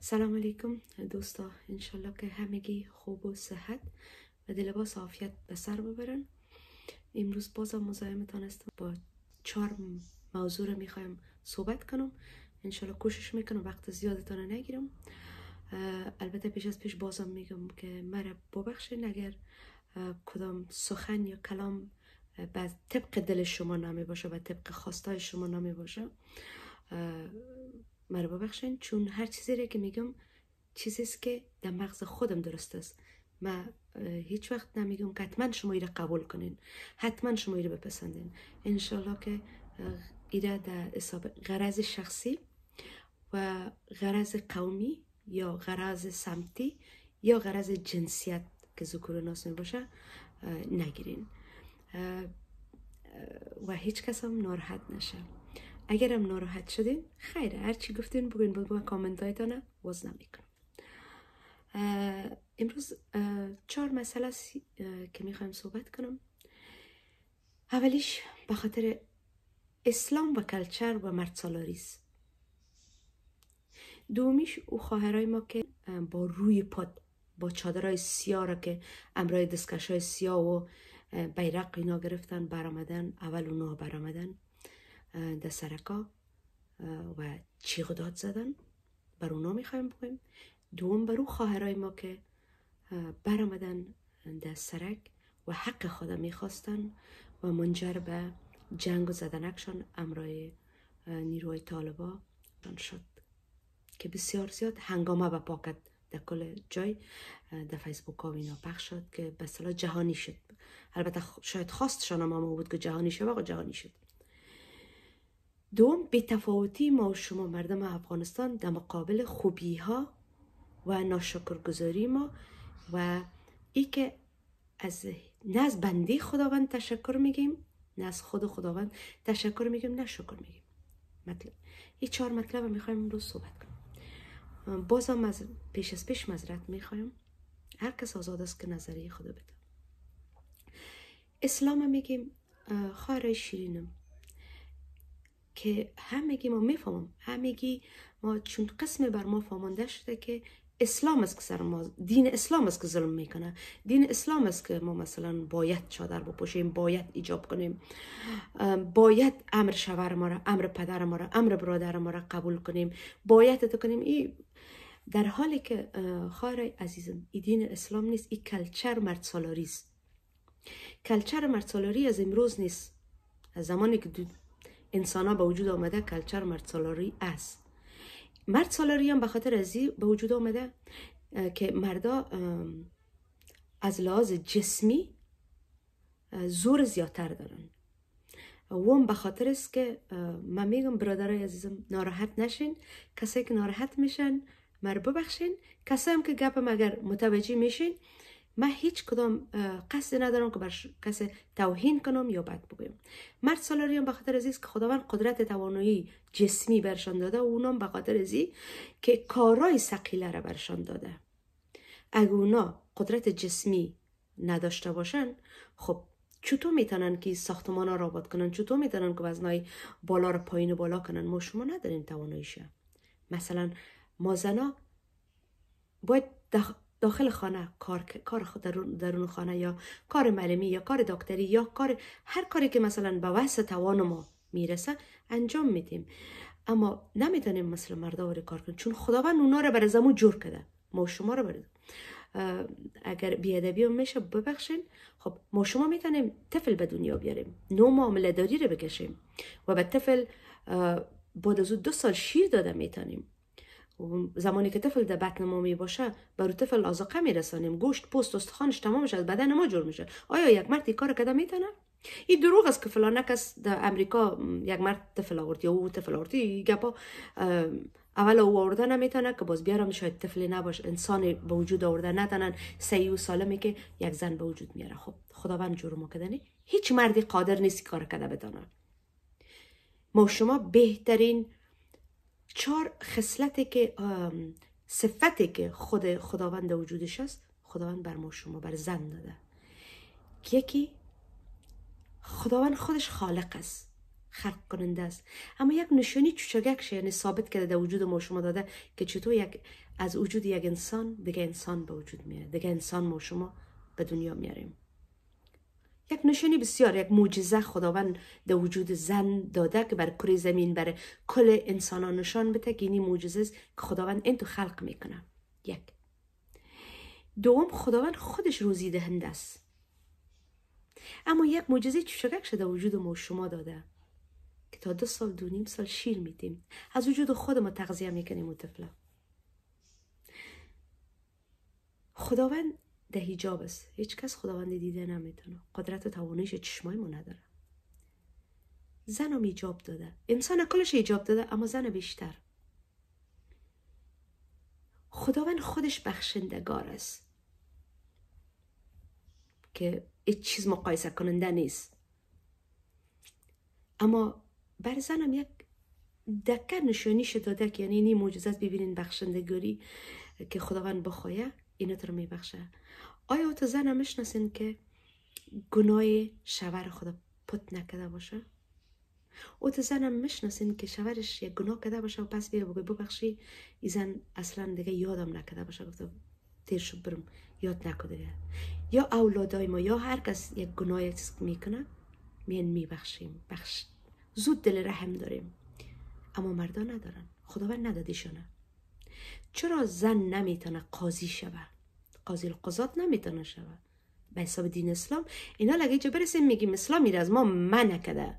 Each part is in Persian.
سلام علیکم دوستا انشالله که همگی خوب و صحت و دل لباس عافیت به سر ببرن امروز بازم مزایمتان هستم با چهار موضوع رو میخوایم صحبت کنم انشالله کوشش میکنم وقت زیادتان رو نگیرم البته پیش از پیش بازم میگم که مرا ببخشین اگر کدام سخن یا کلام بعد طبق دل شما نمی باشه و طبق خواستای شما نمی باشه مرا ببخشین چون هر چیزی را که میگم چیزی است که در مغز خودم درست است من هیچ وقت نمیگم که حتما شما ایره قبول کنین حتما شما ایره بپسندین انشالله که ایره در حساب غرض شخصی و غرض قومی یا غرض سمتی یا غرض جنسیت که ذکر و ناس باشه نگیرین و هیچ کس هم ناراحت نشه اگرم ناراحت شدین خیره هرچی گفتین بگوین با کامنت هایتانه وزن میکنم امروز چهار مسئله هست که میخوایم صحبت کنم اولیش به خاطر اسلام و کلچر و مرد سالاریست دومیش او خواهرای ما که با روی پاد با چادرای سیاه را که امرای دستکش های سیاه و بیرق اینا گرفتن برامدن، اول اونا برامدن. در سرکا و چیغ داد زدن بر اونا میخوایم بگویم دوم بر او خواهرای ما که برامدن در سرک و حق خدا میخواستن و منجر به جنگ و زدنکشان امرای نیروی طالبا شد که بسیار زیاد هنگامه و پاکت در کل جای در فیسبوک ها اینا پخش شد که به جهانی شد البته شاید خواستشان هم بود که جهانی شد و جهانی شد دوم تفاوتی ما و شما مردم افغانستان در مقابل خوبی ها و ناشکرگذاری ما و ای که از نه از بندی خداوند تشکر میگیم نه از خود خداوند تشکر میگیم نه شکر میگیم مطلب این چهار مطلب رو میخوایم امروز صحبت کنیم بازم از پیش از پیش مذرت میخوایم هر کس آزاد است که نظری خدا بده اسلام میگیم خواهر شیرینم که همگی ما میفهمم همگی ما چون قسم بر ما فهمانده شده که اسلام است که سر ما دین اسلام است که ظلم میکنه دین اسلام است که ما مثلا باید چادر بپوشیم باید ایجاب کنیم باید امر شوهر ما را امر پدر ما را امر برادر ما را قبول کنیم باید تو کنیم ای در حالی که خواهر عزیزم این دین اسلام نیست این کلچر مرد سالاری است کلچر مرد از امروز نیست از زمانی که انسان ها به وجود آمده کلچر مرد سالاری است مرد سالاری هم به خاطر ازی به وجود آمده که مردا از لحاظ جسمی زور زیادتر دارن و هم به خاطر است که من میگم برادرای عزیزم ناراحت نشین کسایی که ناراحت میشن مر ببخشین کسایی هم که گپم اگر متوجه میشین من هیچ کدام قصد ندارم که بر کسی توهین کنم یا بد بگویم مرد سالاریان به خاطر از که خداوند قدرت توانایی جسمی برشان داده و اونام به خاطر از که کارای سقیله را برشان داده اگه اونا قدرت جسمی نداشته باشن خب چطور میتونن که ساختمان ها را آباد کنن چطور میتونن که وزنای بالا را پایین و بالا کنن ما شما نداریم تواناییشه مثلا ما باید داخل خانه کار کار درون خانه یا کار معلمی یا کار دکتری یا کار هر کاری که مثلا به واسه توان ما میرسه انجام میدیم اما نمیتونیم مثل مردا کار کنیم چون خداوند اونا رو برای زمون جور کرده ما شما رو برای اگر بیادبی هم میشه ببخشین خب ما شما میتونیم طفل به دنیا بیاریم نو معامله داری رو بکشیم و به طفل بعد از دو سال شیر داده میتونیم زمانی که تفل در بطن ما می باشه برو طفل آزاقه می رسانیم گوشت پوست استخوانش تمام شد بدن ما جور میشه آیا یک مرد کار کده تنه؟ این دروغ است که فلان کس در امریکا یک مرد طفل آورد یا او طفل آورد گپا اول او آورده نمیتونه که باز بیارم شاید طفلی نباش انسان به وجود آورده نتنن سی و سالمی که یک زن به وجود میاره خب خداوند جرم کدنی هیچ مردی قادر نیست کار کده بدانه ما شما بهترین چهار خصلتی که صفتی که خود خداوند وجودش است خداوند بر ما شما بر زن داده یکی خداوند خودش خالق است خلق کننده است اما یک نشانی چوچگک یعنی ثابت کرده در وجود ما شما داده که چطور یک از وجود یک انسان دیگه انسان به وجود میاره دیگه انسان ما شما به دنیا میاریم یک نشانی بسیار یک معجزه خداوند در وجود زن داده که بر کره زمین بر کل انسان ها نشان بده که اینی معجزه است که خداوند این تو خلق میکنه یک دوم خداوند خودش روزی دهنده است اما یک معجزه چشکک شده وجود ما شما داده که تا دو سال دو نیم سال شیر میدیم از وجود خود ما تغذیه میکنیم و طفله خداوند ده هیجاب است هیچ کس خداوند دیده نمیتونه قدرت و توانش چشمای ما نداره زن هم ایجاب داده انسان کلش ایجاب داده اما زن بیشتر خداوند خودش بخشندگار است که هیچ چیز مقایسه کننده نیست اما بر زنم یک دکه نشانیش داده که یعنی این معجزات ببینین بخشندگاری که خداوند بخواه اینا رو میبخشه آیا تو زن میشناسین که گناه شور خدا پت نکده باشه او تو میشناسین که شورش یک گناه کده باشه و پس بیا بگه ببخشی این زن اصلا دیگه یادم نکده باشه گفته تیر شد برم یاد نکده یا اولادای ما یا هر کس یک گناه میکنه میان میبخشیم بخش زود دل رحم داریم اما مردان ندارن خداوند ندادیشونه چرا زن نمیتونه قاضی شوه قاضی القضات نمیتونه شوه به حساب دین اسلام اینا لگه چه برسیم میگیم اسلام میره از ما منه کده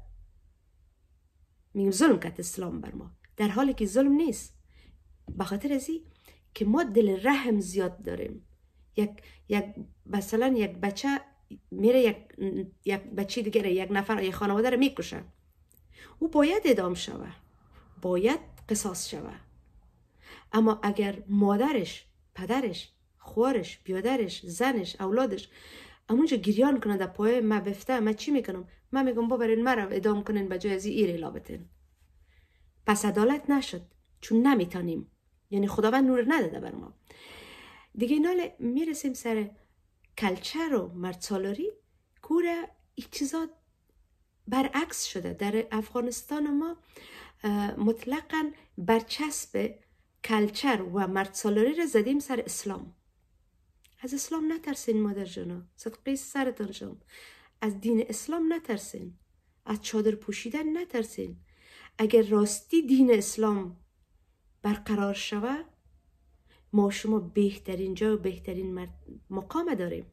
میگیم ظلم کرد اسلام بر ما در حالی که ظلم نیست بخاطر خاطر ازی که ما دل رحم زیاد داریم یک یک مثلا یک بچه میره یک, یک بچه دیگه یک نفر یک خانواده رو میکشه او باید ادام شوه باید قصاص شوه اما اگر مادرش پدرش خوارش بیادرش زنش اولادش امونجا گریان کنه در پای ما بفته ما چی میکنم ما میگم ببرین مرا ادام کنین به جای از ایره لابتین پس عدالت نشد چون نمیتانیم یعنی خداوند نور نداده بر ما دیگه ناله میرسیم سر کلچر و که کوره چیزا برعکس شده در افغانستان ما مطلقا برچسب کلچر و مردسالاری را زدیم سر اسلام از اسلام نترسین مادر جانا صدقی سرتان شم از دین اسلام نترسین از چادر پوشیدن نترسین اگر راستی دین اسلام برقرار شود ما شما بهترین جا و بهترین مقام داریم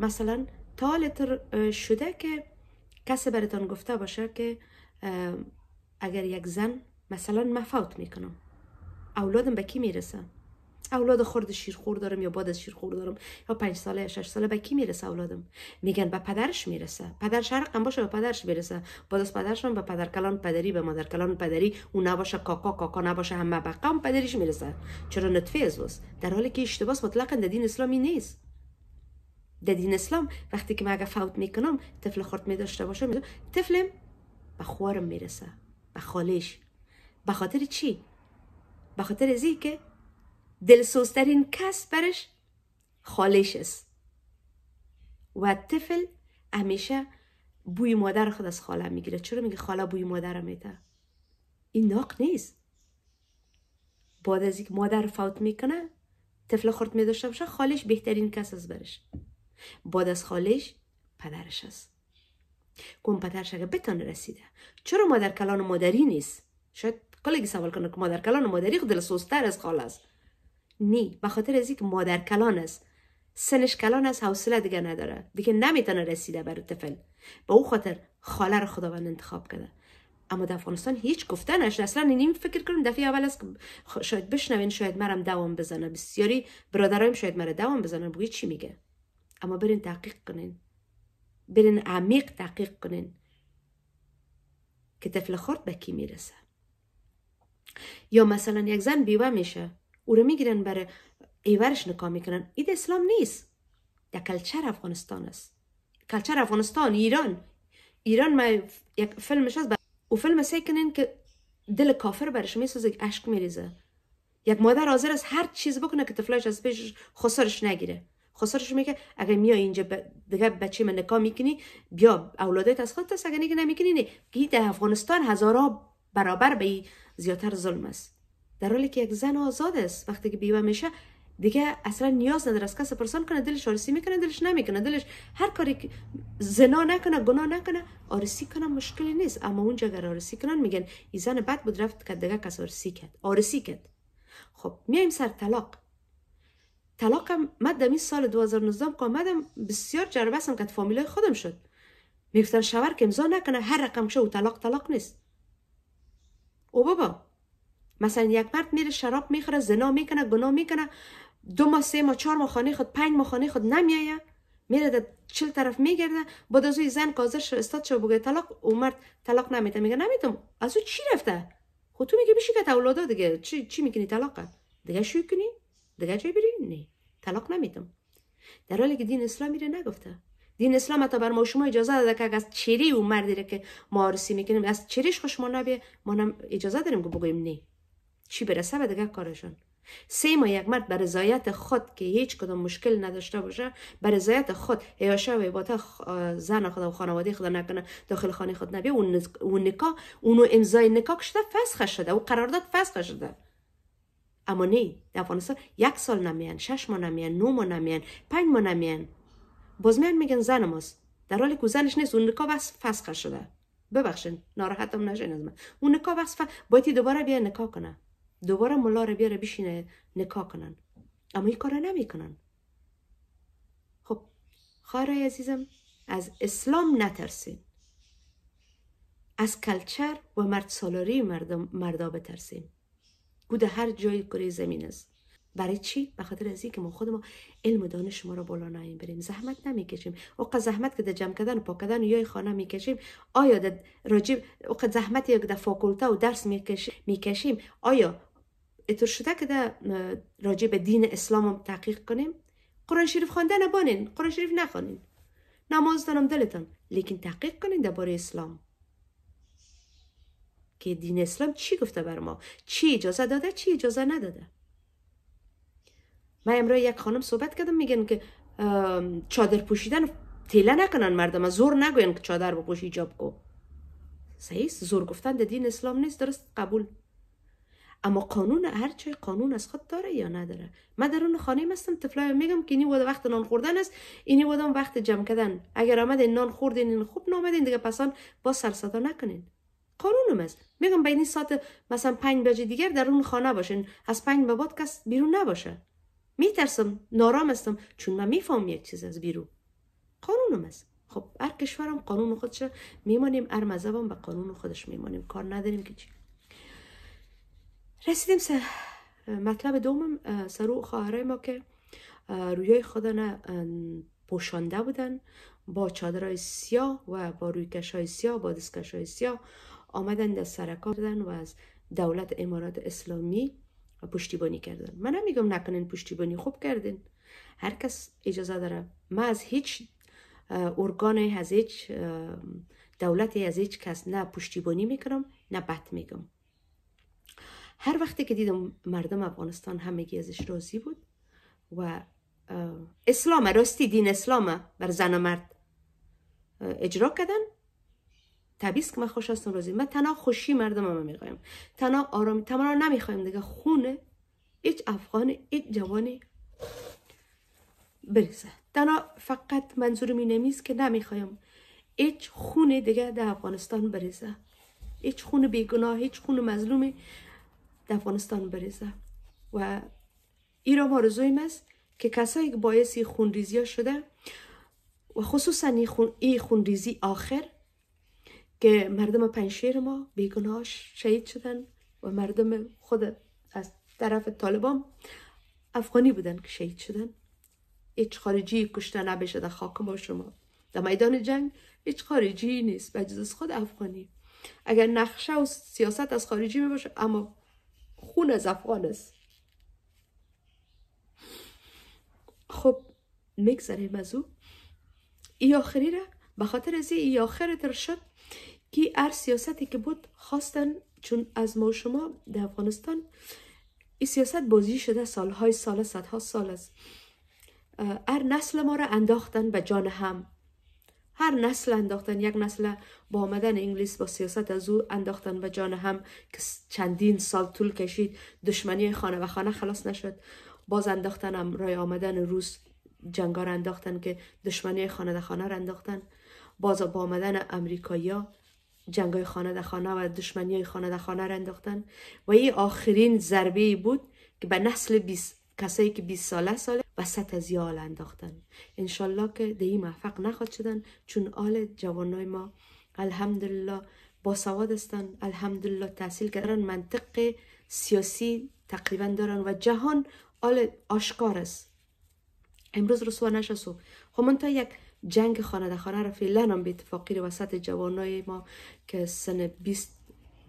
مثلا تا تر شده که کسی برتان گفته باشه که اگر یک زن مثلا من فوت میکنم اولادم به کی میرسه اولاد خورد شیرخور دارم یا باد از شیرخور دارم یا پنج ساله یا شش ساله به کی میرسه اولادم میگن به پدرش میرسه پدرش هرقم باشه به پدرش میرسه بعد از پدرش هم به پدر کلان پدری به مادر کلان پدری او نباشه کاکا کاکا نباشه همه به قم پدریش میرسه چرا نطفه از در حالی که اشتباس مطلقا در دین اسلامی نیست در دین اسلام وقتی که من اگه فوت میکنم طفل خورد میداشته باشه طفلم به خوارم میرسه به خالش به خاطر چی به خاطر زی که دلسوزترین کس برش خالش است و طفل همیشه بوی مادر خود از خاله میگیره چرا میگه خاله بوی مادر میده این ناق نیست بعد از اینکه مادر فوت میکنه طفل خورد میداشته باشه خالش بهترین کس از برش بعد از خالش پدرش است کن پدرش اگه بتانه رسیده چرا مادر کلان مادری نیست شاید کلی سوال کنه که مادر کلان و مادری خود دلسوزتر از خال است نی بخاطر خاطر از که مادر کلان است سنش کلان است حوصله دیگه نداره دیگه نمیتونه رسیده بر طفل به او خاطر خاله رو خداوند انتخاب کرده اما در افغانستان هیچ گفته نشد اصلا نیم فکر کنم دفعه اول از که شاید بشنوین شاید مرم دوام بزنه بسیاری برادرایم شاید مرا دوام بزنه بگوی چی میگه اما برین تحقیق کنین برین عمیق تحقیق کنین که طفل خورد به کی میرسه یا مثلا یک زن بیوه میشه او رو میگیرن برای ایورش نکام میکنن این اسلام نیست یک کلچر افغانستان است کلچر افغانستان ایران ایران ما یک فیلمش هست او فیلم سعی کنین که دل کافر برش میسازه اشک میریزه یک مادر حاضر است هر چیز بکنه که طفلش از پیش خسارش نگیره خسارش میگه اگر میای اینجا ب... دیگه بچه من نکام میکنی بیا اولادت از خودت است اگر نگه نمیکنی نه افغانستان هزارا برابر به زیادتر ظلم است در حالی که یک زن آزاد است وقتی که بیوه میشه دیگه اصلا نیاز نداره از کس پرسان کنه دلش آرسی میکنه دلش نمیکنه دلش هر کاری که زنا نکنه گناه نکنه آرسی کنه مشکلی نیست اما اونجا اگر آرسی کنن میگن این زن بد بود رفت که دیگه کس آرسی کرد آرسی کرد خب میایم سر طلاق طلاق مدم سال 2019 که آمدم بسیار جربستم که فامیلای خودم شد میگفتن شوهر که امضا نکنه هر رقم شو طلاق طلاق نیست او بابا مثلا یک مرد میره شراب میخوره زنا میکنه گناه میکنه دو ماه سه ماه چهار ماه خانه خود پنج ماه خانه خود نمیایه میره در چل طرف میگرده با دازوی زن کازر شد استاد شو بگه طلاق او مرد طلاق نمیده میگه نمیتم از او چی رفته خود خب تو میگه بشی که اولادا دیگه چی چی میکنی طلاقه دیگه شوی کنی دیگه جای بری نه طلاق نمیتم در حالی که دین اسلام میره نگفته دین اسلام تا بر ما شما اجازه داده که از چری و مردی را که معارسی میکنیم از چریش خوش ما نبیه ما اجازه داریم که بگویم نه چی برسه به دیگه کارشان سه ما یک مرد بر رضایت خود که هیچ کدام مشکل نداشته باشه بر رضایت خود ایاشه و عباده زن خود و خانواده خود نکنه داخل خانه خود نبیه اون نکا اونو امضای نکا شده فسخ شده و قرارداد فسخ شده اما نه افغانستان یک سال نمیان شش ماه نمیان نو ماه نمیان پنج ماه نمیان بازمیان میگن زن ماست در حالی که زنش نیست اون نکا بس فسخ شده ببخشین ناراحتم نشین از من اون نکا بس ف... باید دوباره بیا نکاح کنه دوباره ملا رو بیاره بشینه نکاح کنن اما این کار نمیکنن خب خواهرای عزیزم از اسلام نترسین از کلچر و مرد سالاری مردم مردا بترسین گود هر جای کره زمین است برای چی به خاطر از که ما خود ما علم و دانش شما رو بالا بریم زحمت نمیکشیم وقت زحمت که در جمع کردن و پاک و یای خانه میکشیم آیا در راجب وقت زحمت که در فاکولته و درس میکشیم آیا اطور شده که در راجب دین اسلام هم تحقیق کنیم قرآن شریف خوانده نبانین قرآن شریف نخوانین نماز دارم دلتان لیکن تحقیق کنین درباره اسلام که دین اسلام چی گفته بر ما چی اجازه داده چی اجازه نداده من امروز یک خانم صحبت کردم میگن که چادر پوشیدن تیله نکنن مردم زور نگوین که چادر بپوش ایجاب کو صحیح زور گفتن دین اسلام نیست درست قبول اما قانون هر چه قانون از خود داره یا نداره ما در اون خانه هستم طفلای میگم که اینی وقت نان خوردن است اینی وادم وقت جمع کردن اگر آمدین نان خوردین این خوب نامدین دیگه پسان با صدا نکنین قانون است میگم بین این ساعت مثلا پنج بجه دیگر در اون خانه باشین از پنج به بعد کس بیرون نباشه میترسم نارام هستم چون من میفهم یک چیز از بیرون قانونم است خب هر کشورم قانون خودش میمانیم هر مذهبم به قانون خودش میمانیم کار نداریم که چی رسیدیم سر مطلب دومم سرو خواهرای ما که رویای خودن پوشانده بودن با چادرای سیاه و با رویکش های سیاه با دست های سیاه آمدن در سرکار دادن و از دولت امارات اسلامی پشتیبانی کردن من میگم نکنین پشتیبانی خوب کردین هر کس اجازه داره ما از هیچ ارگان از هیچ دولتی از هیچ کس نه پشتیبانی میکنم نه بد میگم هر وقتی که دیدم مردم افغانستان همگی ازش راضی بود و اسلام راستی دین اسلام بر زن و مرد اجرا کردن که من خوش هستم ما تنها خوشی مردم همه میخوایم تنها آرامی تمنا نمیخوایم دیگه خونه هیچ افغان هیچ جوانی بریزه تنها فقط منظور می نیست که نمیخوایم هیچ خونه دیگه در افغانستان بریزه هیچ خونه بیگناه هیچ خونه مظلومی در افغانستان بریزه و این را آرزویم است که کسایی که باعث ریزی ها شده و خصوصا این خون ای خونریزی آخر که مردم پنشیر ما بیگناه شهید شدن و مردم خود از طرف طالبان افغانی بودن که شهید شدن هیچ خارجی کشته نبشه در خاک ما شما در میدان جنگ هیچ خارجی نیست به از خود افغانی اگر نقشه و سیاست از خارجی می باشه اما خون از افغان است خب میگذریم از او ای آخری را به خاطر از ای آخر تر شد که هر سیاستی که بود خواستن چون از ما شما در افغانستان این سیاست بازی شده سالهای سال صدها سال است هر نسل ما را انداختن به جان هم هر نسل انداختن یک نسل با آمدن انگلیس با سیاست از او انداختن به جان هم که چندین سال طول کشید دشمنی خانه و خانه خلاص نشد باز انداختن هم رای آمدن روس جنگار انداختن که دشمنی خانه خانه را انداختن باز با آمدن امریکایی های خانه در خانه و دشمنی های خانه در خانه را انداختن و این آخرین ضربه بود که به نسل بیس کسایی که 20 ساله ساله ست از یال انداختن انشالله که دهی این موفق نخواد شدن چون آل جوانای ما الحمدلله با سواد الحمدلله تحصیل کردن منطق سیاسی تقریبا دارن و جهان آل آشکار است امروز رسوا است خب تا یک جنگ خانه خانه را فعلا هم به اتفاقی رو وسط جوانای ما که سن 20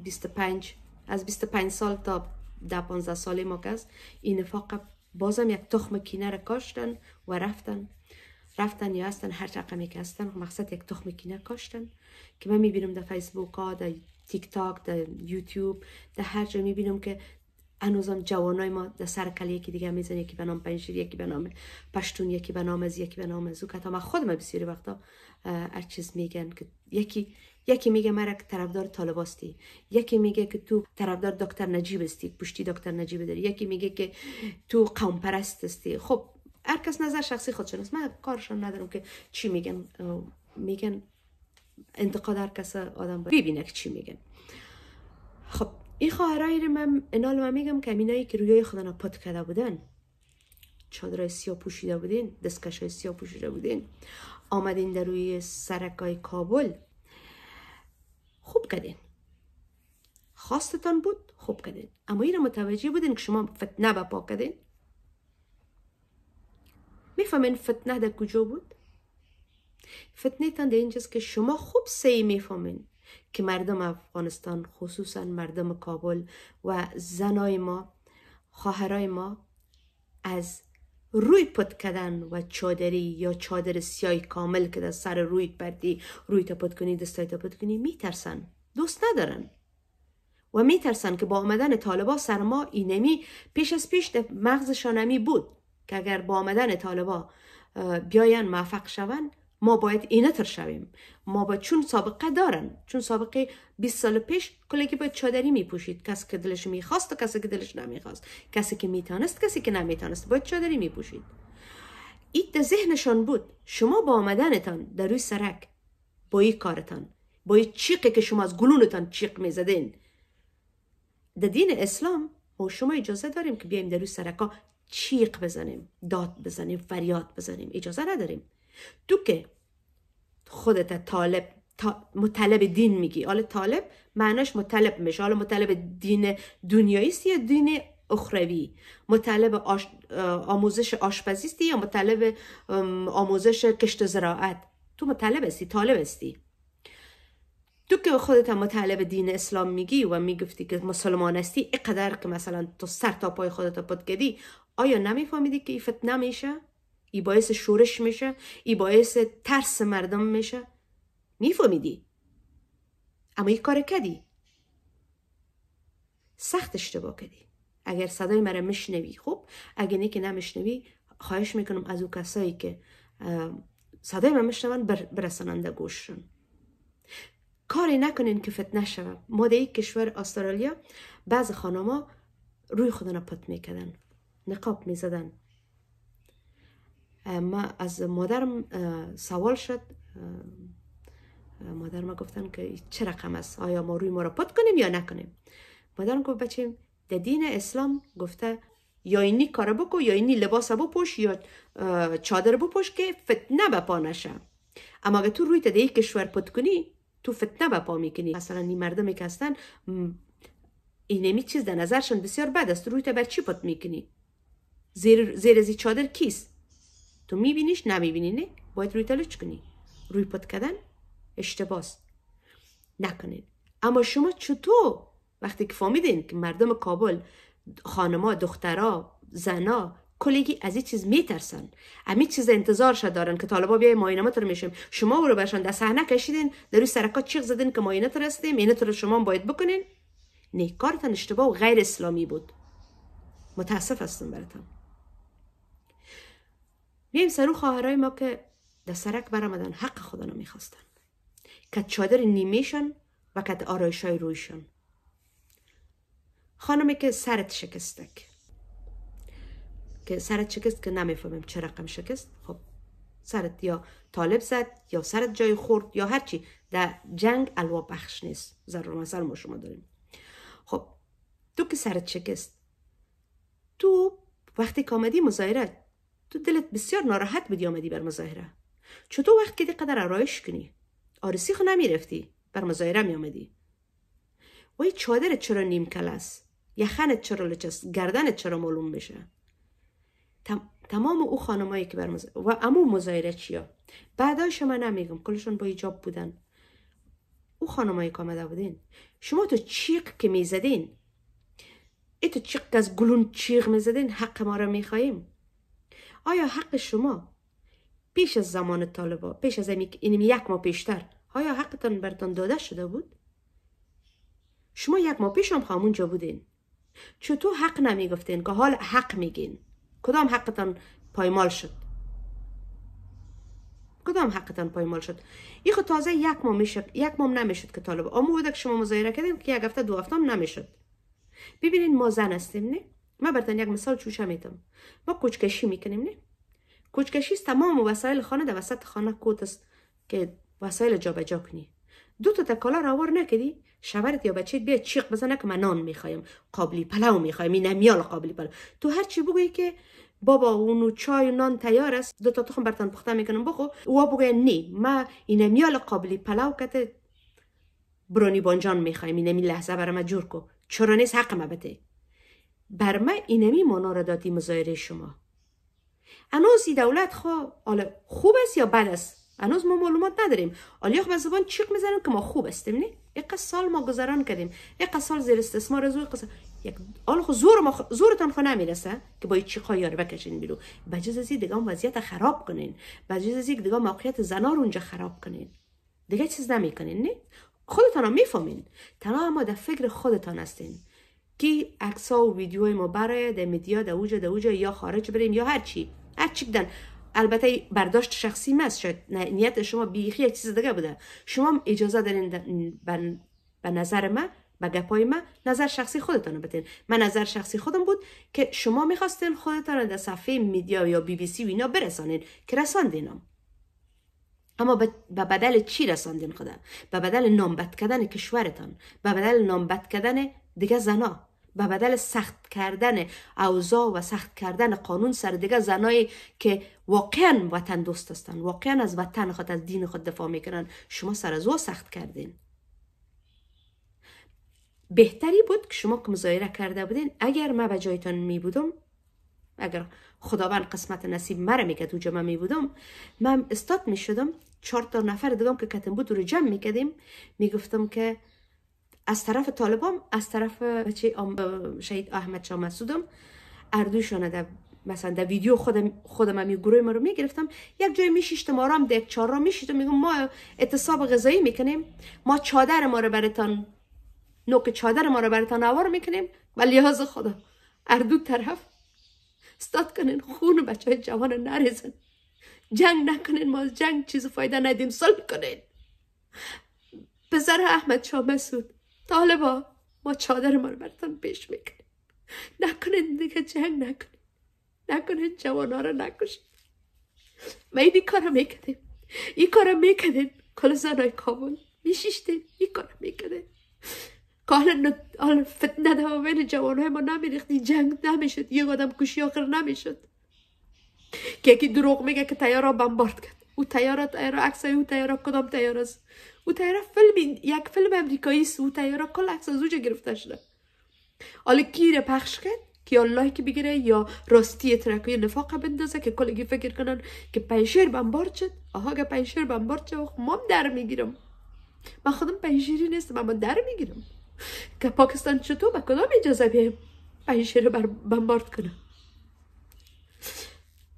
25 از 25 سال تا 10 15 ساله ما که است این نفاق بازم یک تخم کینه را کاشتن و رفتن رفتن یا هستن هر رقمی که هستن مقصد یک تخم کینه کاشتن که من میبینم در فیسبوک ها در تیک تاک در یوتیوب در هر جا میبینم که انوزم جوانای ما در سر کلی یکی دیگه میزن یکی به نام پنشیر یکی به نام پشتون یکی به نام از یکی به نام از که ما خودم بسیاری وقتا هر چیز میگن که یکی یکی میگه مرا که طرفدار طالباستی یکی میگه که تو طرفدار دکتر نجیب هستی پشتی دکتر نجیب داری یکی میگه که تو قوم پرست هستی خب هر کس نظر شخصی خودشون است من کارشان ندارم که چی میگن میگن انتقاد هر کس آدم ببینه که چی میگن خب ای خواهرای رو من انال من میگم که امینایی که رویای خودنا پت کرده بودن چادر سیاه پوشیده بودین های سیاه پوشیده بودین آمدین در روی سرکای کابل خوب کردین خواستتان بود خوب کردین اما این متوجه بودین که شما فتنه بپا کردین میفهمین فتنه در کجا بود فتنه تان در اینجاست که شما خوب سی میفهمین که مردم افغانستان خصوصا مردم کابل و زنای ما خواهرای ما از روی پت کدن و چادری یا چادر سیای کامل که در سر روی بردی روی تا پت کنی دستای تا پت کنی میترسن دوست ندارن و میترسن که با آمدن طالبا سرما اینمی پیش از پیش مغزشانمی بود که اگر با آمدن طالبا بیاین موفق شوند ما باید تر شویم ما با چون سابقه دارن چون سابقه 20 سال پیش کلگی باید چادری می پوشید کسی که دلش میخواست و کسی که دلش نمیخواست کسی که میتانست کسی که نمیتانست باید چادری می پوشید این در ذهنشان بود شما با آمدنتان در روی سرک با این کارتان با این چیقی که شما از گلونتان چیق میزدین در دین اسلام ما شما اجازه داریم که بیایم در روی سرکا چیق بزنیم داد بزنیم فریاد بزنیم اجازه نداریم تو که خودت طالب مطلب دین میگی حالا طالب معناش مطلب میشه حالا مطلب دین دنیایی یا دین اخروی مطلب آموزش آشپزی یا مطلب آموزش کشت زراعت تو مطلب هستی طالب هستی تو که خودت مطلب دین اسلام میگی و میگفتی که مسلمان هستی اقدر که مثلا تو سر تا پای خودت پد آیا نمیفهمیدی که فتنه میشه ای باعث شورش میشه ای باعث ترس مردم میشه میفهمیدی اما یک کار کدی سخت اشتباه کردی اگر صدای مرا میشنوی خب اگر نه که نمیشنوی خواهش میکنم از او کسایی که صدای من میشنون برسننده گوششون کاری نکنین که فتنه شوه ما در یک کشور استرالیا بعض خانما روی خودنا پت میکردن نقاب میزدن ما از مادرم سوال شد مادر ما گفتن که چه رقم است آیا ما روی ما را کنیم یا نکنیم مادرم گفت بچه در دین اسلام گفته یا اینی کار بکو یا اینی لباس بپوش یا چادر بپوش که فتنه بپا نشه اما اگه تو روی تا کشور پت کنی تو فتنه بپا میکنی مثلا این مردمی که هستن نمی چیز در نظرشان بسیار بد است روی تا بر چی پت میکنی زیر زیر از چادر کیست تو میبینیش نمیبینی نه باید روی تلاش کنی روی پد کردن اشتباس نکنین اما شما چطور وقتی که فهمیدین که مردم کابل خانما دخترا زنا کلیگی از این چیز میترسن امی چیز شد دارن که طالبا بیای ماینه تر میشیم شما رو برشان در صحنه کشیدین در روی سرکا چیغ زدین که ماینه تر استیم اینه تر شما باید بکنین نه کارتان اشتباه و غیر اسلامی بود متاسف هستم براتم بیایم سرو خواهرای ما که در سرک برآمدن حق خدا نمیخواستن که چادر نیمیشن و آرایش آرایشای رویشن. خانمی که سرت شکستک که سرت شکست که نمیفهمم چه رقم شکست خب سرت یا طالب زد یا سرت جای خورد یا هرچی در جنگ الوا بخش نیست ضرور مثل ما شما داریم خب تو که سرت شکست تو وقتی کامدی آمدی تو دلت بسیار ناراحت بودی آمدی بر مظاهره چطور وقت که قدر آرایش کنی آرسی خو نمیرفتی بر مظاهره آمدی؟ وای چادرت چرا نیم کل است یخنت چرا لچست گردنت چرا معلوم میشه تم... تمام او خانمایی که بر مظاهره و امو مظاهره چیا بعدا شما نمیگم کلشون با ایجاب بودن او خانمایی که آمده بودین شما تو چیق که میزدین ای تو چیق که از گلون چیق میزدین حق ما رو میخواییم آیا حق شما پیش از زمان طالبا پیش از این یک ماه پیشتر آیا حقتان برتان داده شده بود شما یک ماه پیش هم همونجا بودین چطور حق نمیگفتین که حال حق میگین کدام حقتان پایمال شد کدام حقتان پایمال شد این خود تازه یک ماه میشد، یک ماه نمیشد که طالب آمو بوده که شما مظاهره کردین که یک هفته دو هفته هم نمیشد ببینین ما زن هستیم نه ما برتن یک مثال چوشه میتم ما کوچکشی میکنیم نه کوچکشی است تمام وسایل خانه در وسط خانه کوت است که وسایل جابجا کنی دو تا تکالا را آور نکدی؟ شوهرت یا بچه بیا چیق بزنه که من نان میخوایم قابلی پلو میخوایم این نمیال قابلی پلو تو هر چی بگویی که بابا اونو چای و نان تیار است دو تا تخم برتن پخته میکنم بخو او بگه نه، ما این نمیال قابلی پلو کته برونی بانجان میخوایم این لحظه برام جور کو چرا نیست حق ما بده بر من اینمی مانا را دادی مظاهره شما هنوز این دولت خو، حالا خوب است یا بد است هنوز ما معلومات نداریم حالا به زبان چیق میزنیم که ما خوب است نه یک سال ما گذران کردیم یک سال زیر استثمار از قصه یک حالا خو زور ما زورتان خو نمیرسه که با این چیقا یار بکشین بیرو بجز از دیگه وضعیت خراب کنین بجز از دیگه موقعیت زنا رو اونجا خراب کنین دیگه چیز نمیکنین نه خودتان میفهمین تنها ما در فکر خودتان هستین کی اکسا و ویدیوهای ما برای در میدیا در اوجه در اوجه یا خارج بریم یا هر چی هر چی البته برداشت شخصی ماست شد نیت شما بیخی یک چیز دیگه بوده شما اجازه دارین به نظر من به گپای من نظر شخصی خودتان بتین من نظر شخصی خودم بود که شما میخواستین خودتان در صفحه میدیا یا بی بی سی و اینا برسانین که رساندینم اما به بدل چی رساندین خودم؟ به بدل نامبد کردن کشورتان به بدل نامبت کردن دیگه زنا به بدل سخت کردن اوزا و سخت کردن قانون سر دیگه زنایی که واقعا وطن دوست هستن واقعا از وطن خود از دین خود دفاع میکنن شما سر از او سخت کردین بهتری بود که شما که مظاهره کرده بودین اگر من به جایتان می بودم اگر خداوند قسمت نصیب مرا میکرد تو من می بودم من استاد می شدم چهار تا نفر دیگه که کتم بود رو جمع میکردیم میگفتم که از طرف طالبان از طرف شهید احمد شاه مسعودم اردوشان در مثلا در ویدیو خودم خودم هم گروه ما رو میگرفتم یک جای میشیشتم ما هم یک چار را میگم ما اتصاب غذایی میکنیم ما چادر ما رو برتان نوک چادر ما رو براتان آوار میکنیم و لحاظ خدا اردو طرف استاد کنین خون بچه های جوان نریزن جنگ نکنین ما از جنگ چیز فایده ندیم صلح کنین پسر احمد چا مسعود طالبا ما چادر ما رو براتون پیش میکنیم نکنه دیگه جنگ نکنه جوان ها رو نکشید ما این کار میکنیم این کار میکنیم کل زنای کابل میشیشتیم این کار رو که حالا فتنه در بین های ما نمیریختی جنگ نمیشد یک آدم کشی آخر نمیشد که یکی دروغ میگه که تیار را بمبارد کرد تیاره تیاره tajora, او تیاره کدام تیار است او تیاره فیلم یک فیلم امریکایی است او تیاره کل عکس از گرفته شده حالا کیره پخش کرد که الله کی بگیره یا راستی ترکوی نفاق بندازه که کلگی فکر کنن که پنشیر بمبار شد آها که پنشیر بمبار شد مام در میگیرم من خودم پنشیری نیست اما در میگیرم که پاکستان چطور به کدام اجازه بیایم پنشیر بمبارد کنم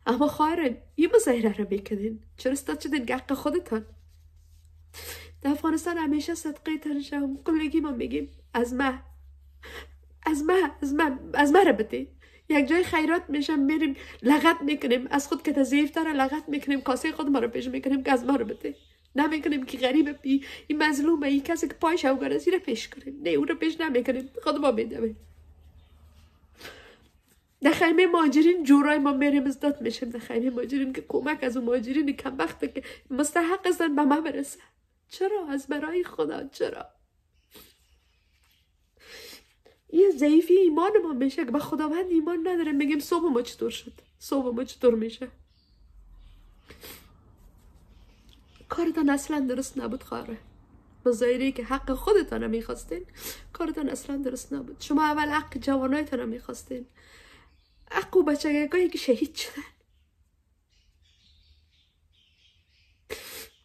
اما خواهران یه مظاهره رو میکنین چرا ستاد که حق خودتان در افغانستان همیشه صدقه تنشم قلگی ما میگیم از ما، از ما، از ما، از رو بده یک جای خیرات میشم میریم لغت میکنیم از خود که داره لغت میکنیم کاسه خود ما رو پیش میکنیم که از ما رو بده نمیکنیم که غریب بی این مظلومه، این کسی که پایش اوگان رو پیش کنیم نه او رو پیش نمیکنیم خود ما بدمه در ماجرین ماجرین جورای ما میریم داد میشیم در خیمه ماجرین که کمک از اون ماجرین کم وقته که مستحق زن به ما برسه چرا از برای خدا چرا یه ضعیفی ایمان ما میشه که به خداوند ایمان نداره میگیم صبح ما چطور شد صبح ما چطور میشه کارتان اصلا درست نبود خاره مظاهری که حق خودتان میخواستین کارتان اصلا درست نبود شما اول حق جوانایتان میخواستین اقو bachagagoyga شهید شدن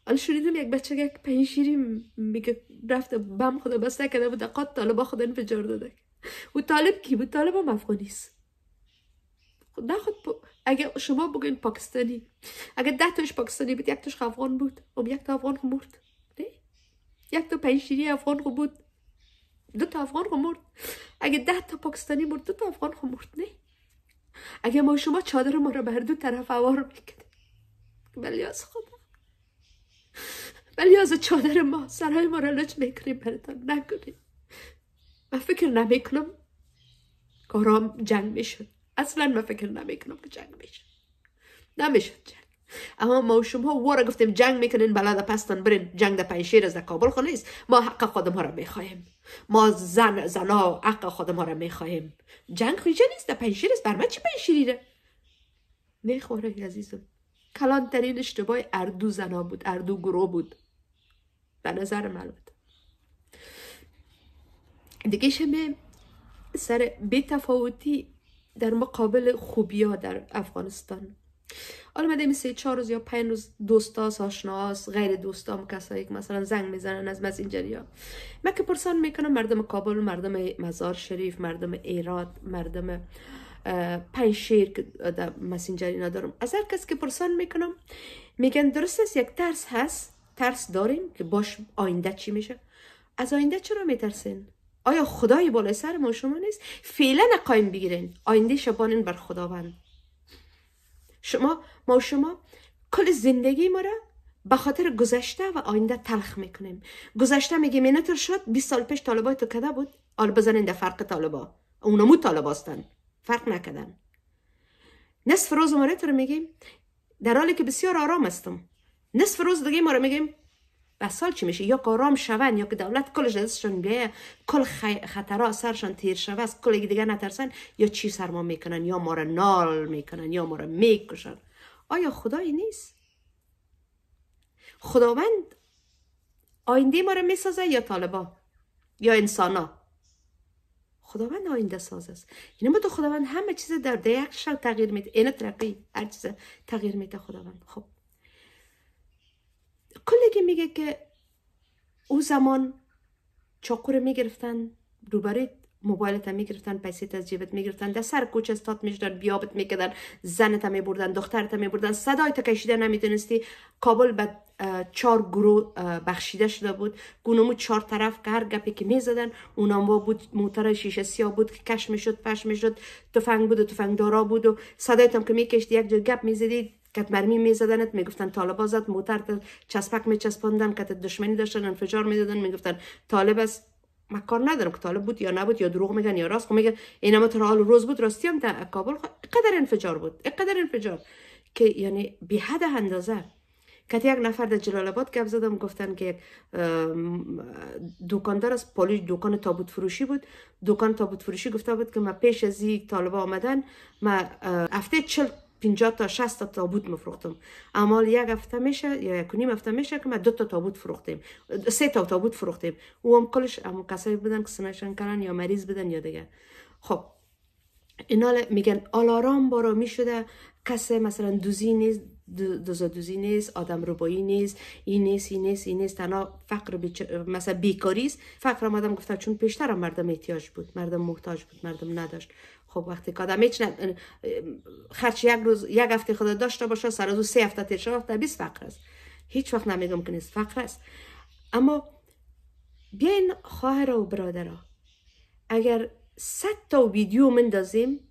الان شنیدم یک بچه که پنشیری میگه رفته بم خدا بسته کرده بود دقات ها خدا فجار داده و طالب کی بود طالب هم افغانیست است خود پا... اگه شما بگین پاکستانی اگه ده تاش پاکستانی بود یک تاش افغان بود و خب یک تا افغان خو مرد نه یک تا پنشیری افغان خو بود دو تا افغان خو مرد اگه ده تا پاکستانی مرد دو تا افغان خو مرد نه اگه ما شما چادر ما رو بر دو طرف رو میکنه. ولی از خدا ولی از چادر ما سرای ما رو لج میکنیم بردم نکنیم من فکر نمیکنم کارام جنگ میشد اصلا من فکر نمیکنم که جنگ میشه نمیشه جنگ اما ما شما وارا گفتیم جنگ میکنین بلد پستن برین جنگ در پنشیر از در کابل خو نیست ما حق خودم ها را میخواهیم ما زن زنا حق خودم ها را میخواهیم جنگ خویجه نیست در پنشیر است بر من چی پنشیری را میخوره عزیزم کلانترین اشتباه اردو زنا بود اردو گروه بود به نظر من بود دیگه شمه سر تفاوتی در مقابل خوبیا در افغانستان حالا مدام سه چهار روز یا پنج روز دوستاس آشناس غیر دوستام کسایی که مثلا زنگ میزنن از ها من که پرسان میکنم مردم کابل مردم مزار شریف مردم ایراد مردم پنج شیر که در مسینجری ندارم از هر کس که پرسان میکنم میگن درست یک ترس هست ترس داریم که باش آینده چی میشه از آینده چرا میترسین آیا خدای بالای سر ما شما نیست فعلا قایم بگیرین آینده شبانین بر خداوند شما ما شما کل زندگی ما را به خاطر گذشته و آینده تلخ میکنیم گذشته میگیم تر شد 20 سال پیش طالبای تو کده بود آل بزنین در فرق طالبا اونمو طالب فرق نکدن. نصف روز ما رو میگیم در حالی که بسیار آرام هستم نصف روز دیگه ما رو میگیم بسال چی میشه یا قرام شون یا که دولت کل جزشون بیه کل خطرها سرشان تیر شوه از کل دیگه نترسن یا چی سرما میکنن یا ما را نال میکنن یا ما را میکشن آیا خدایی نیست خداوند آینده ما را میسازه یا طالبا یا انسانا خداوند آینده ساز است اینه یعنی ما تو خداوند همه چیز در یک تغییر میده اینه ترقی هر چیز تغییر میده خداوند خب کلگی میگه که او زمان چاقو میگرفتن روبروی موبایلت هم میگرفتن پیسیت از جیبت میگرفتن در سر کوچه استاد میشدن بیابت میکدن زنت هم میبردن دخترت هم میبردن صدای تا کشیده نمیتونستی کابل به چهار گروه بخشیده شده بود گونمو چهار طرف که هر گپی که میزدن اونام با بود موتر شیشه سیاه بود که کش میشد پش میشد تفنگ بود و تفنگ دارا بود و صدایت هم که میکشتی یک جا گپ میزدی کت مرمی می میگفتن طالب زد موتر چسبک چسبندن کت دشمنی داشتن انفجار می میگفتن طالب است ما کار ندارم که طالب بود یا نبود یا دروغ میگن یا راست میگن اینا تا حال روز بود راستی هم در کابل قدر انفجار بود قدر انفجار که یعنی به حد اندازه که یک نفر در جلال آباد گپ زدم گفتن که یک دکاندار از پلیس دکان تابوت فروشی بود دکان تابوت فروشی گفته بود که ما پیش از این طالبا آمدن ما هفته 40 50 تا 60 تا تابوت مفروختم اما یک هفته میشه یا یک و نیم هفته میشه که ما دو تا تابوت فروختیم سه تا تابوت فروختیم و هم کلش هم کسایی بودن که سنشان کردن یا مریض بدن یا دیگه خب اینا میگن آلارام بارا میشده کس مثلا دوزی نیست دوزا دوزی نیست آدم ربایی نیست این نیست این نیست این نیست تنها فقر بیچ... مثلا بیکاری فقر آمدم گفتم چون پیشتر مردم احتیاج بود مردم محتاج بود مردم نداشت خب وقتی که آدم هیچ خرچ یک روز یک هفته خدا داشته باشه سر از سه هفته تیر شده هفته 20 فقر است هیچ وقت نمیگم که نیست فقر است اما بیاین خواهر و برادرها اگر 100 تا ویدیو مندازیم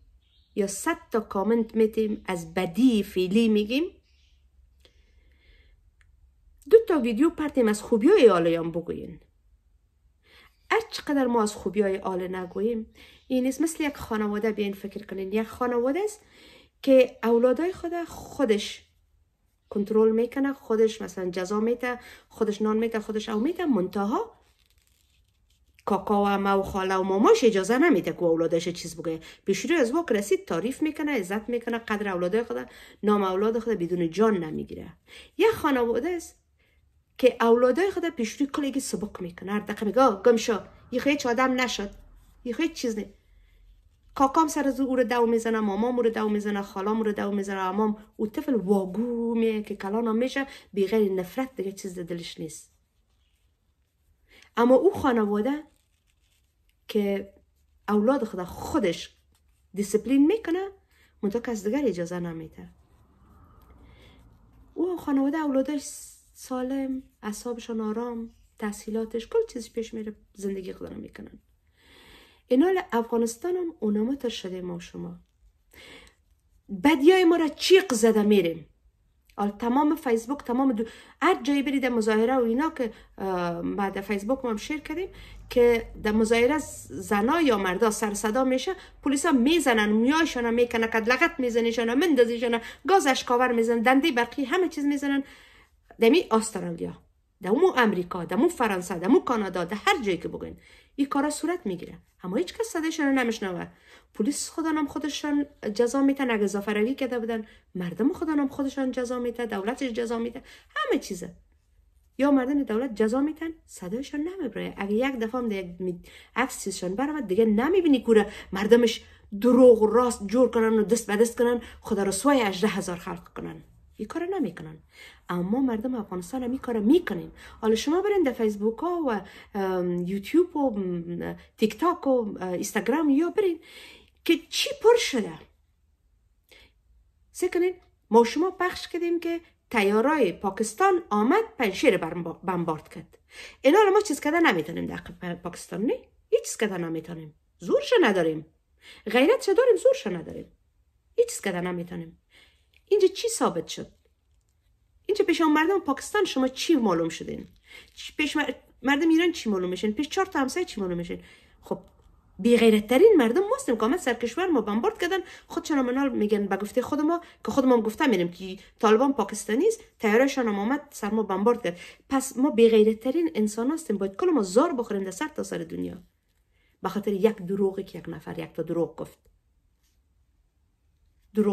یا 100 تا کامنت میتیم از بدی فیلی میگیم دو تا ویدیو پرتیم از خوبی های آلیان بگوین هر چقدر ما از خوبی های آله نگوییم یعنی مثل یک خانواده بیاین فکر کنین یک خانواده است که اولادای خود خودش کنترل میکنه خودش مثلا جزا میده خودش نان میده خودش او میده منتها کاکا و اما و خاله و ماماش اجازه نمیده که اولادش چیز بگه پیش از واک رسید تعریف میکنه عزت میکنه قدر اولادای خود نام اولاد خود بدون جان نمیگیره یک خانواده است که اولادای خود پیشوری کلیگی سبک میکنه هر دقیقه میگه گم شو یه آدم نشد یه چیز نیست کاکام سر از او رو دو میزنه مامام رو دو میزنه خالام رو دو میزنه امام او طفل واگو میه که کلانم میشه بیغیر نفرت دیگه چیز دلش نیست اما او خانواده که اولاد خدا خودش دیسپلین میکنه منتها کس دیگر اجازه نمیده او خانواده اولادش سالم اصابشان آرام تحصیلاتش کل چیزی پیش میره زندگی خدا میکنن اینالا افغانستان هم تر شده ما شما بدیای ما را چیق زده میریم آل تمام فیسبوک تمام دو... هر جایی برید مظاهره و اینا که بعد در فیسبوک هم شیر کردیم که در مظاهره زنا یا مردا سر صدا میشه پلیسا میزنن میایشان میکنن کدلغت میزنیشان مندازیشان گاز اشکاور میزنن دنده برقی همه چیز میزنن دمی آسترالیا در مو امریکا در مو فرانسه در مو کانادا در هر جایی که بگین این کارا صورت میگیره اما هیچ کس صدایش رو نمیشنوه پلیس خدا خودشان جزا میتن اگه زافرگی کرده بودن مردم خدا خودشان جزا میتن دولتش جزا میتن همه چیزه یا مردم دولت جزا میتن صدایشان نمیبره اگه یک دفعه هم عکسشان برامد دیگه نمیبینی کوره مردمش دروغ راست جور کنن و دست به دست کنن خدا رسوای هزار خلق کنن این کار نمیکنن اما مردم افغانستان هم این کار میکنیم حالا شما برین در فیسبوک ها و یوتیوب و تیک تاک و اینستاگرام یا برین که چی پر شده سکنین ما شما پخش کردیم که تیارای پاکستان آمد پنشیر بمبارد کرد اینا ما چیز کده نمیتونیم در پاکستان نه هیچ چیز کده نمیتونیم زورش نداریم چه داریم زورش نداریم هیچ چیز کده نمیتونیم اینجا چی ثابت شد اینجا پیش مردم پاکستان شما چی معلوم شدین پیش مردم ایران چی معلوم میشن پیش چهار تا همسایه چی معلوم میشن خب بی ترین مردم ماستیم که سر کشور ما بمبارد کردن خود خودشان منال میگن به گفته خود ما که خود ما گفته میریم که طالبان پاکستانی است تیارشان هم آمد سر ما بمبارد کرد پس ما بی ترین انسان هستیم باید کل ما زار بخوریم در سر تا سر دنیا به خاطر یک دروغی که یک نفر یک تا دروغ گفت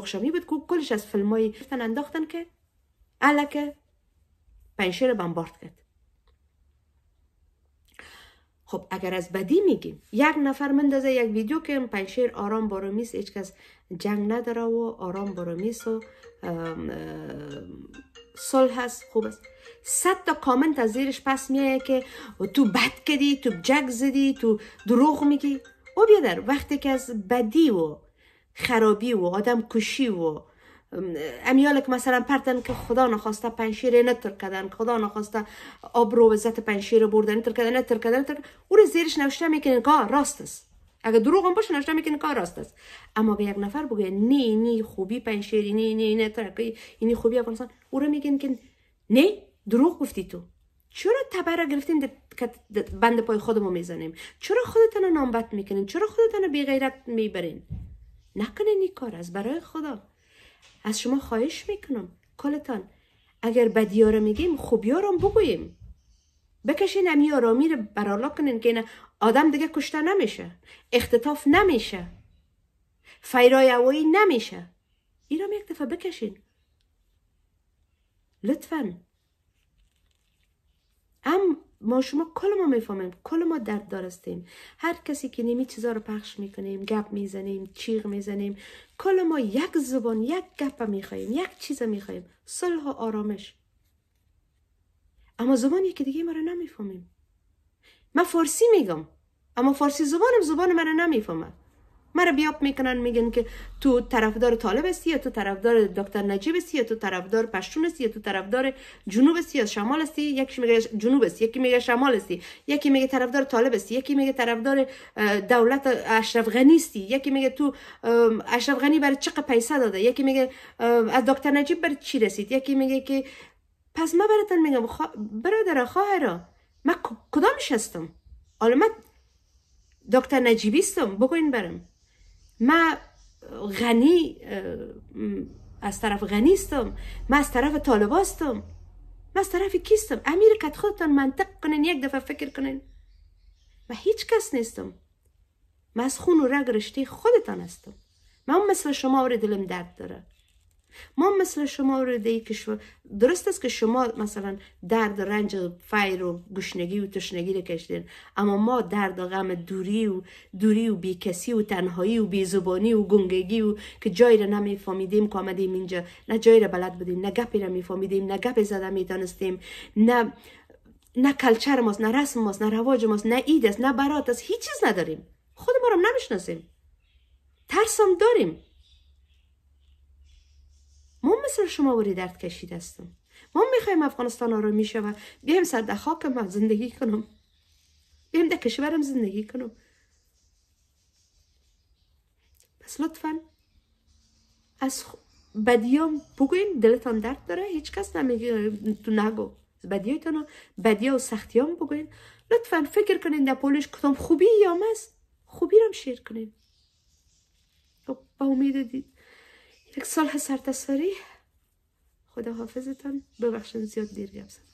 شمی بود که کلش از فیلمای فن انداختن که علکه پنشیر بمبارد کرد خب اگر از بدی میگیم یک نفر مندازه یک ویدیو که پنشیر آرام بارومیس هیچ کس جنگ نداره و آرام بارومیس و صلح هست خوب است صد تا کامنت از زیرش پس میایه که تو بد کردی تو جگ زدی تو دروغ میگی او خب بیادر وقتی که از بدی و خرابی و آدم کشی و امیالک مثلا پرتن که خدا نخواسته پنشیر نتر کردن خدا نخواسته آبرو زد پنشیر بردن نتر کردن نتر کردن نتر او رو زیرش نوشته میکنه کار راست است اگر دروغ هم باشه نوشته میکنه کار راست است اما به یک نفر بگه نه نی خوبی پنشیر نی نی نه ترکی اینی خوبی افغانستان او رو میگن که نه دروغ گفتی تو چرا تبر را گرفتین بند پای خودمو میزنیم چرا خودتان نامبت میکنین چرا خودتان بی غیرت میبرین نکنین این کار از برای خدا از شما خواهش میکنم کلتان اگر بدیارو میگیم خوبیا بگویم بگوییم بکشین امی آرامی رو برالا کنین که آدم دیگه کشته نمیشه اختطاف نمیشه فیرای هوایی نمیشه ایرام یک دفعه بکشین لطفا ام ما شما کل ما میفهمیم کل ما درد دارستیم هر کسی که نمی چیزا رو پخش میکنیم گپ میزنیم چیغ میزنیم کل ما یک زبان یک گپ میخواییم. یک چیز میخواییم. صلح و آرامش اما زبان یکی دیگه ما رو نمیفهمیم من فارسی میگم اما فارسی زبانم زبان من رو نمیفهمه مرا بیاب میکنن میگن که تو طرفدار طالب هستی یا تو طرفدار دکتر نجیب هستی یا تو طرفدار پشتون هستی یا تو طرفدار جنوب هستی یا شمال هستی یکی میگه جنوب هستی یکی میگه شمال هستی یکی میگه طرفدار طالب هستی یکی میگه طرفدار دولت اشرف غنی هستی یکی میگه تو اشرف غنی برای چقدر پیسه داده یکی میگه از دکتر نجیب بر چی رسید یکی میگه که پس ما براتن میگم خوا... برادر خواهرا ما کدامش هستم حالا دکتر نجیبیستم هستم بگوین برم من غنی از طرف غنیستم، من از طرف طالباستم، من از طرف کیستم امیر کت خودتان منطق کنین یک دفعه فکر کنین و هیچ کس نیستم من از خون و رگ رشته خودتان هستم من مثل شما رو دلم درد داره ما مثل شما رو در کشور درست است که شما مثلا درد و رنج و فیر و گشنگی و تشنگی رو کشتین اما ما درد و غم دوری و دوری و بیکسی و تنهایی و بیزبانی و گنگگی و که جایی رو فامیدیم که آمدیم اینجا نه جایی رو بلد بودیم نه گپی رو فامیدیم نه گپ زده میدانستیم نه نه کلچر ماست نه رسم ماست نه رواج ماست نه اید است نه برات هیچ چیز نداریم خود ما رو نمیشناسیم ترسم داریم ما مثل شما بری درد کشید هستم ما میخوایم افغانستان آرامی شود بیایم سر در خاکم زندگی کنم بیایم در کشورم زندگی کنم پس لطفا از بدیام بگوین دلتان درد داره هیچ کس نمیگه تو نگو بدیتان بدیا و سختیام بگوین لطفا فکر کنین در پولش کتام خوبی یا مست خوبی رو شیر کنین خب، با امید دید یک سال هست سر خدا حافظتان زیاد دیر گفتم